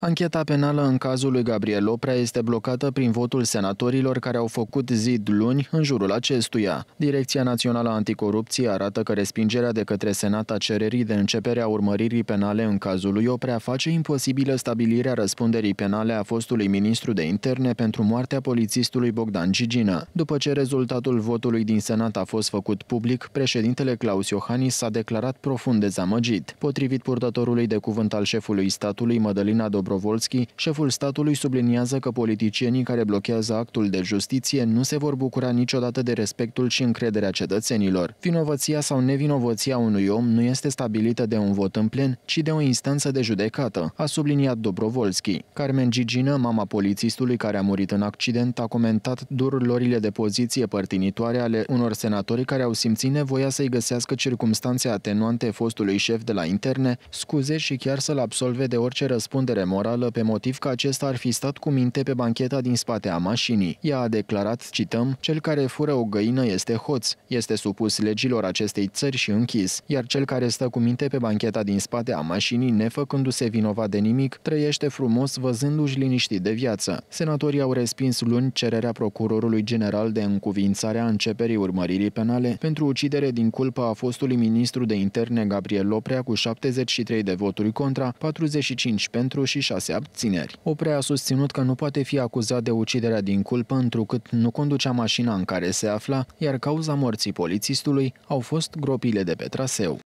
Ancheta penală în cazul lui Gabriel Oprea este blocată prin votul senatorilor care au făcut zid luni în jurul acestuia. Direcția Națională Anticorupție arată că respingerea de către Senat a cererii de începere a urmăririi penale în cazul lui Oprea face imposibilă stabilirea răspunderii penale a fostului ministru de interne pentru moartea polițistului Bogdan Gigină. După ce rezultatul votului din Senat a fost făcut public, președintele Claus Iohannis s-a declarat profund dezamăgit. Potrivit purtătorului de cuvânt al șefului statului, Mădălina Dobrogea, Dobrovolski, șeful statului subliniază că politicienii care blochează actul de justiție nu se vor bucura niciodată de respectul și încrederea cetățenilor. Vinovăția sau nevinovăția unui om nu este stabilită de un vot în plen, ci de o instanță de judecată, a subliniat Dobrovolski. Carmen Gigină, mama polițistului care a murit în accident, a comentat dur lorile de poziție părtinitoare ale unor senatori care au simțit nevoia să-i găsească circumstanțe atenuante fostului șef de la interne, scuze și chiar să-l absolve de orice răspundere moral morală pe motiv că acesta ar fi stat cu minte pe bancheta din spate a mașinii. Ea a declarat, cităm, cel care fură o găină este hoț, este supus legilor acestei țări și închis, iar cel care stă cu minte pe bancheta din spate a mașinii, nefăcându-se vinovat de nimic, trăiește frumos văzându-și liniștit de viață. Senatorii au respins luni cererea procurorului general de încuvințarea începerii urmăririi penale pentru ucidere din culpă a fostului ministru de interne Gabriel Loprea cu 73 de voturi contra, 45 pentru și șase abțineri. Oprea a susținut că nu poate fi acuzat de uciderea din culpă întrucât nu conducea mașina în care se afla, iar cauza morții polițistului au fost gropile de pe traseu.